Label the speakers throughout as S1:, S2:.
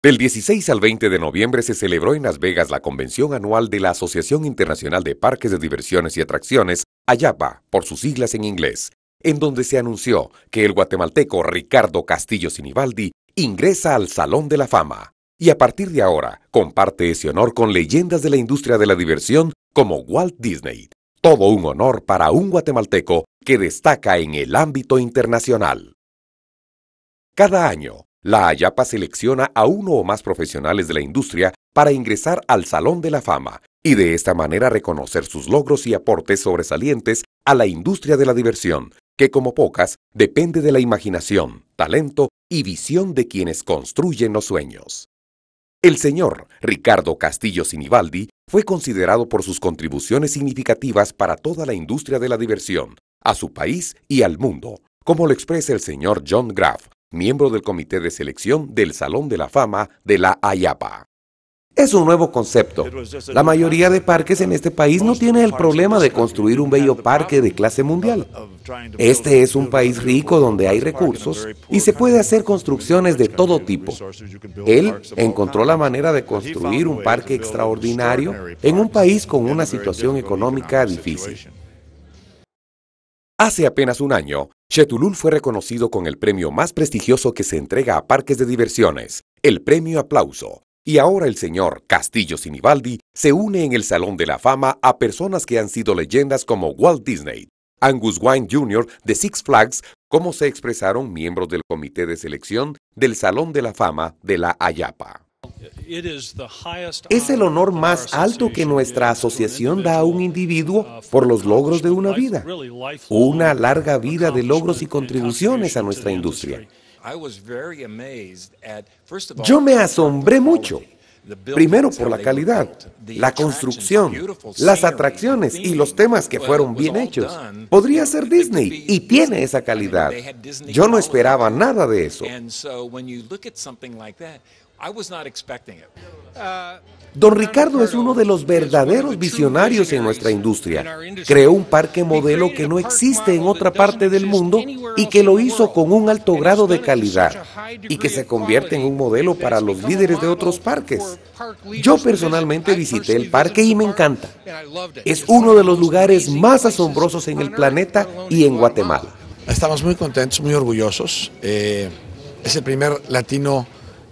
S1: Del 16 al 20 de noviembre se celebró en Las Vegas la convención anual de la Asociación Internacional de Parques de Diversiones y Atracciones, AYAPA, por sus siglas en inglés, en donde se anunció que el guatemalteco Ricardo Castillo Sinibaldi ingresa al Salón de la Fama y a partir de ahora comparte ese honor con leyendas de la industria de la diversión como Walt Disney. Todo un honor para un guatemalteco que destaca en el ámbito internacional. Cada año, la AYAPA selecciona a uno o más profesionales de la industria para ingresar al Salón de la Fama y de esta manera reconocer sus logros y aportes sobresalientes a la industria de la diversión, que como pocas depende de la imaginación, talento y visión de quienes construyen los sueños. El señor Ricardo Castillo Sinibaldi fue considerado por sus contribuciones significativas para toda la industria de la diversión, a su país y al mundo, como lo expresa el señor John Graff, miembro del Comité de Selección del Salón de la Fama de la AYAPA. Es un nuevo concepto. La mayoría de parques en este país no tiene el problema de construir un bello parque de clase mundial. Este es un país rico donde hay recursos y se puede hacer construcciones de todo tipo. Él encontró la manera de construir un parque extraordinario en un país con una situación económica difícil. Hace apenas un año, Chetulul fue reconocido con el premio más prestigioso que se entrega a parques de diversiones, el Premio Aplauso. Y ahora el señor Castillo Sinibaldi se une en el Salón de la Fama a personas que han sido leyendas como Walt Disney, Angus Wine Jr. de Six Flags, como se expresaron miembros del Comité de Selección del Salón de la Fama de la Ayapa. Es el honor más alto que nuestra asociación da a un individuo uh, por los logros de una vida, una larga vida de logros y contribuciones a nuestra industria.
S2: Yo me asombré mucho. Primero por la
S1: calidad, la construcción, las atracciones y los temas que fueron bien hechos. Podría ser Disney y tiene esa calidad. Yo no esperaba nada de eso.
S2: Uh,
S1: Don Ricardo es uno de los verdaderos visionarios en nuestra industria. Creó un parque modelo que no existe en otra parte del mundo y que lo hizo con un alto grado de calidad y que se convierte en un modelo para los líderes de otros parques. Yo personalmente visité el parque y me encanta. Es uno de los lugares más asombrosos en el planeta y en Guatemala.
S2: Estamos muy contentos, muy orgullosos. Eh, es el primer latino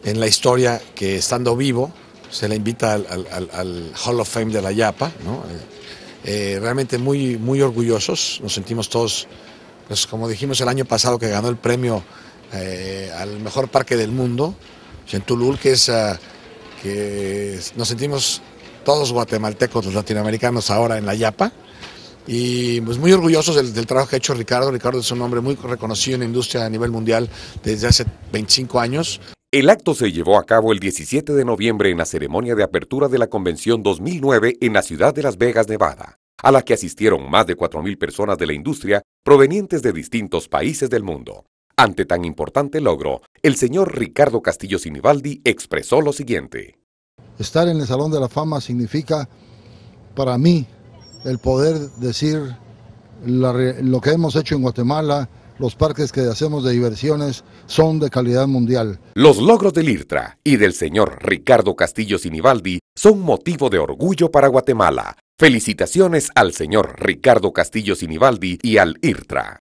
S2: en la historia que estando vivo se le invita al, Hall of Fame de la Yapa. Eh, eh, realmente muy, muy orgullosos, nos sentimos todos, pues como dijimos el año pasado que ganó el premio eh, al mejor parque del mundo, en Tulul, que es ah, que nos sentimos todos guatemaltecos, los latinoamericanos ahora en la Yapa. Y pues, muy orgullosos del, trabajo que ha hecho Ricardo. Ricardo es un hombre muy reconocido en la industria a nivel mundial desde hace 25 años. El acto se
S1: llevó a cabo el 17 de noviembre en la ceremonia de apertura de la Convención 2009 en la ciudad de Las Vegas, Nevada, a la que asistieron más de 4.000 personas de la industria provenientes de distintos países del mundo. Ante tan importante logro, el señor Ricardo Castillo Sinibaldi expresó lo siguiente.
S2: Estar en el Salón de la Fama significa para mí el poder decir lo que hemos hecho en Guatemala, los parques que hacemos de diversiones son de calidad mundial.
S1: Los logros del IRTRA y del señor Ricardo Castillo Sinibaldi son motivo de orgullo para Guatemala.
S2: Felicitaciones al señor Ricardo Castillo Sinibaldi y al IRTRA.